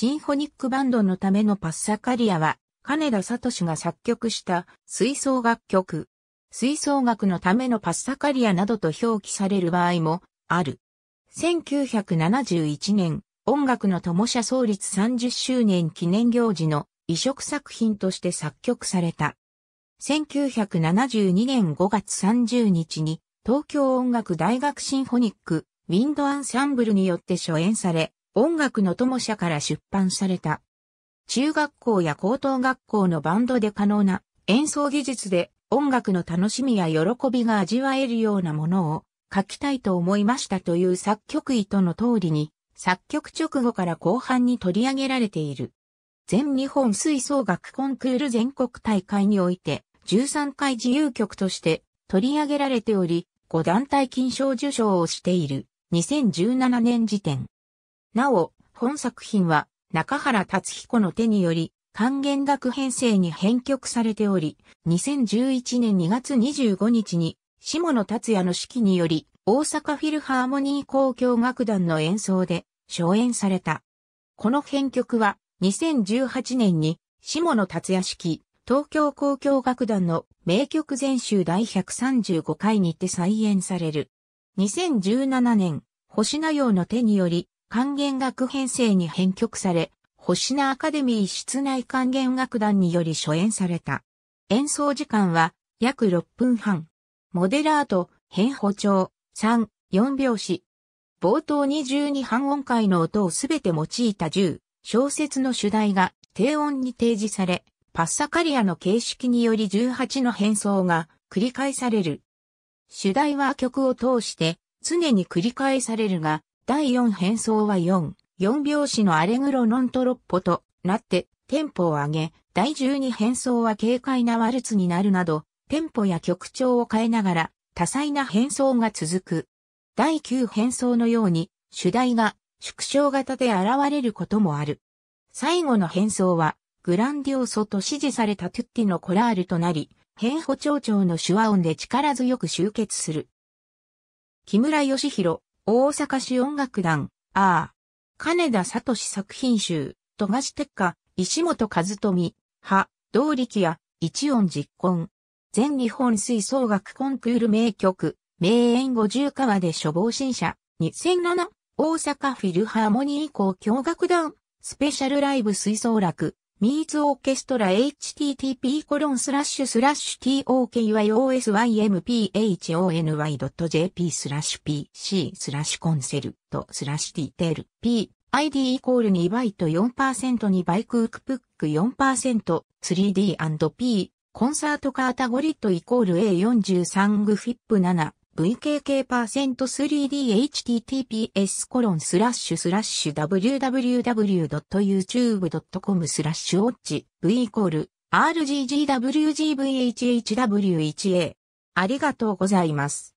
シンフォニックバンドのためのパッサカリアは、金田聡が作曲した吹奏楽曲。吹奏楽のためのパッサカリアなどと表記される場合もある。1971年、音楽の友社創立30周年記念行事の移植作品として作曲された。1972年5月30日に東京音楽大学シンフォニックウィンドアンサンブルによって初演され、音楽の友社から出版された。中学校や高等学校のバンドで可能な演奏技術で音楽の楽しみや喜びが味わえるようなものを書きたいと思いましたという作曲意図の通りに作曲直後から後半に取り上げられている。全日本吹奏楽コンクール全国大会において13回自由曲として取り上げられており、5団体金賞受賞をしている2017年時点。なお、本作品は中原達彦の手により還元楽編成に編曲されており、2011年2月25日に下野達也の指揮により大阪フィルハーモニー交響楽団の演奏で初演された。この編曲は2018年に下野達也式東京交響楽団の名曲全集第135回にて再演される。2017年、星名陽の手により管弦楽編成に編曲され、星名アカデミー室内管弦楽団により初演された。演奏時間は約6分半。モデラート、編歩調、3、4拍子。冒頭22半音階の音をすべて用いた10、小説の主題が低音に提示され、パッサカリアの形式により18の変奏が繰り返される。主題は曲を通して常に繰り返されるが、第4変装は4、4拍子のアレグロノントロッポとなって、テンポを上げ、第12変装は軽快なワルツになるなど、テンポや曲調を変えながら、多彩な変装が続く。第9変装のように、主題が縮小型で現れることもある。最後の変装は、グランディオソと支持されたトゥッティのコラールとなり、変補長調の手話音で力強く集結する。木村義弘、大阪市音楽団、ああ。金田聡作品集、富樫鉄火、石本和富、派、道力や、一音実婚。全日本吹奏楽コンクール名曲、名演五十川で処方新社、2007、大阪フィルハーモニー以降楽団、スペシャルライブ吹奏楽、ミーズオーケストラ http コロンスラッシュスラッシュ tokyosymphony.jp スラッシュ pc スラッシュコンセルトスラッシュ t テ L p ID イコール2バイト4%にバイクークプック 4%3D&P コンサートカータゴリットイコール A43 グフィップ7 vkkk%3dhttps コロンスラッシュスラッシュ www.youtube.com スラッシュウォッチ v イコール rggwgvhhw1a ありがとうございます。